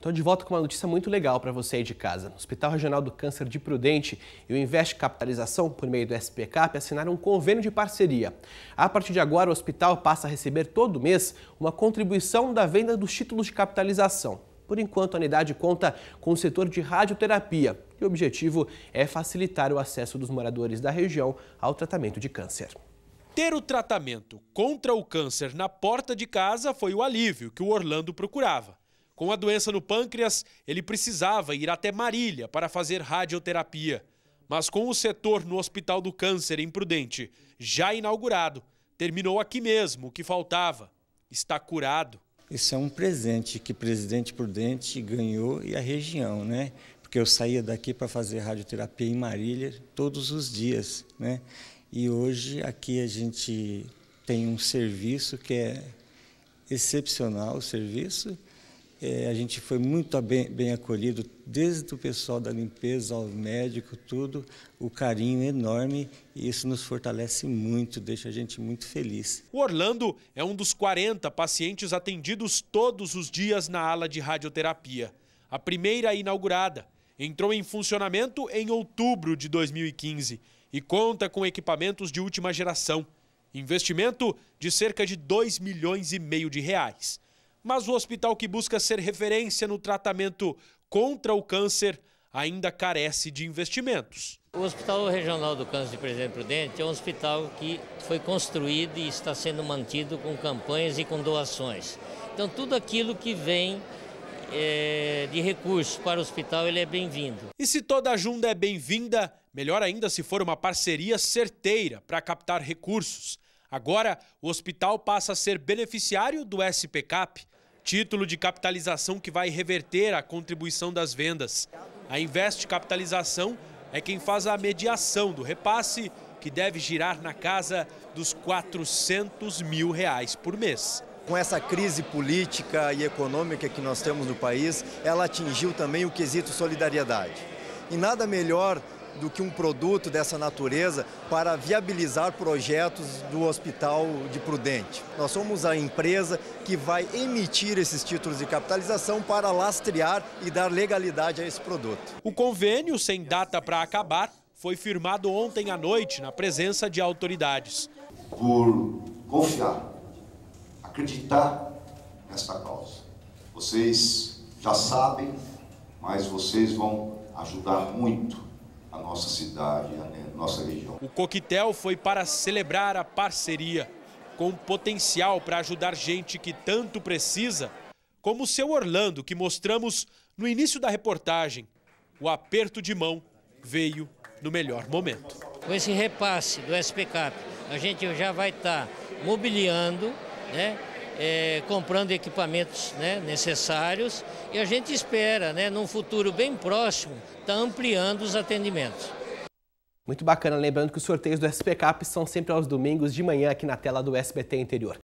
Estou de volta com uma notícia muito legal para você aí de casa. O Hospital Regional do Câncer de Prudente e o Invest Capitalização, por meio do SPCAP, assinaram um convênio de parceria. A partir de agora, o hospital passa a receber todo mês uma contribuição da venda dos títulos de capitalização. Por enquanto, a unidade conta com o setor de radioterapia e o objetivo é facilitar o acesso dos moradores da região ao tratamento de câncer. Ter o tratamento contra o câncer na porta de casa foi o alívio que o Orlando procurava. Com a doença no pâncreas, ele precisava ir até Marília para fazer radioterapia. Mas com o setor no Hospital do Câncer em Prudente já inaugurado, terminou aqui mesmo o que faltava. Está curado. Isso é um presente que o presidente Prudente ganhou e a região, né? Porque eu saía daqui para fazer radioterapia em Marília todos os dias, né? E hoje aqui a gente tem um serviço que é excepcional o serviço é, a gente foi muito bem, bem, acolhido, desde o pessoal da limpeza ao médico, tudo, o carinho enorme, e isso nos fortalece muito, deixa a gente muito feliz. O Orlando é um dos 40 pacientes atendidos todos os dias na ala de radioterapia. A primeira inaugurada entrou em funcionamento em outubro de 2015 e conta com equipamentos de última geração. Investimento de cerca de 2 milhões e meio de reais. Mas o hospital que busca ser referência no tratamento contra o câncer ainda carece de investimentos. O Hospital Regional do Câncer de Presidente Prudente é um hospital que foi construído e está sendo mantido com campanhas e com doações. Então, tudo aquilo que vem é, de recursos para o hospital ele é bem-vindo. E se toda a é bem-vinda, melhor ainda se for uma parceria certeira para captar recursos. Agora, o hospital passa a ser beneficiário do SPCAP, título de capitalização que vai reverter a contribuição das vendas. A Invest Capitalização é quem faz a mediação do repasse, que deve girar na casa dos 400 mil reais por mês com essa crise política e econômica que nós temos no país, ela atingiu também o quesito solidariedade. E nada melhor do que um produto dessa natureza para viabilizar projetos do Hospital de Prudente. Nós somos a empresa que vai emitir esses títulos de capitalização para lastrear e dar legalidade a esse produto. O convênio, sem data para acabar, foi firmado ontem à noite na presença de autoridades. Por confiar, acreditar nesta causa. Vocês já sabem, mas vocês vão ajudar muito a nossa cidade, a né, nossa região. O coquetel foi para celebrar a parceria, com potencial para ajudar gente que tanto precisa, como o seu Orlando, que mostramos no início da reportagem. O aperto de mão veio no melhor momento. Com esse repasse do SPCAP, a gente já vai estar tá mobiliando, né? é, comprando equipamentos né, necessários e a gente espera, né, num futuro bem próximo, estar tá ampliando os atendimentos. Muito bacana, lembrando que os sorteios do SPCAP são sempre aos domingos de manhã aqui na tela do SBT Interior.